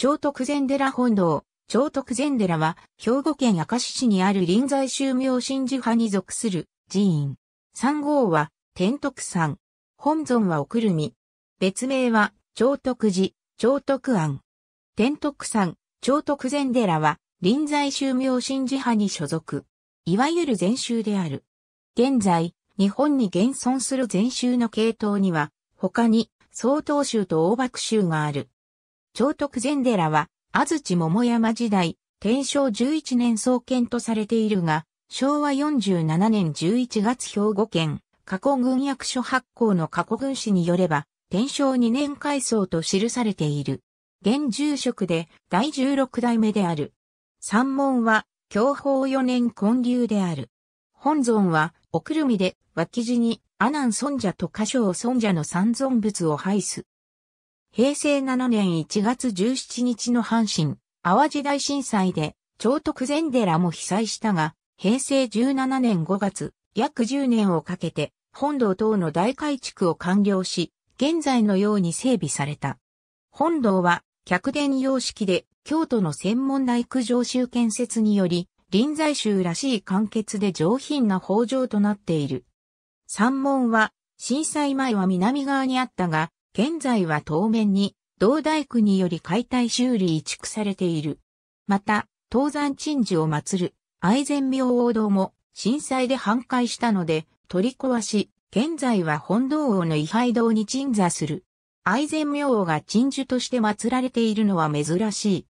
長徳禅寺本堂。長徳禅寺は、兵庫県明石市にある臨済宗明神寺派に属する寺院。三号は、天徳山。本尊はおくるみ。別名は、長徳寺、長徳庵。天徳山、長徳禅寺は、臨済宗明神寺派に所属。いわゆる禅宗である。現在、日本に現存する禅宗の系統には、他に、曹洞宗と大幕宗がある。長徳禅寺は、安土桃山時代、天正11年創建とされているが、昭和47年11月兵庫県、加古軍役所発行の加古軍史によれば、天正2年改装と記されている。現住職で第16代目である。三門は、享保4年建立である。本尊は、おくるみで、脇地に、阿南尊者と歌唱尊者の三尊仏を拝す。平成7年1月17日の阪神、淡路大震災で、超徳禅寺も被災したが、平成17年5月、約10年をかけて、本堂等の大改築を完了し、現在のように整備された。本堂は、客殿様式で、京都の専門大工上州建設により、臨済宗らしい完結で上品な法上となっている。山門は、震災前は南側にあったが、現在は当面に、道大区により解体修理移築されている。また、東山鎮守を祀る、愛禅明王堂も、震災で半壊したので、取り壊し、現在は本堂王の位牌堂に鎮座する。愛禅明王が鎮守として祀られているのは珍しい。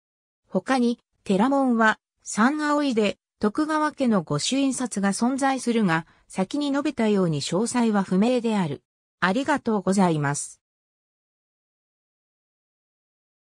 他に、寺門は、三葵で、徳川家の御朱印刷が存在するが、先に述べたように詳細は不明である。ありがとうございます。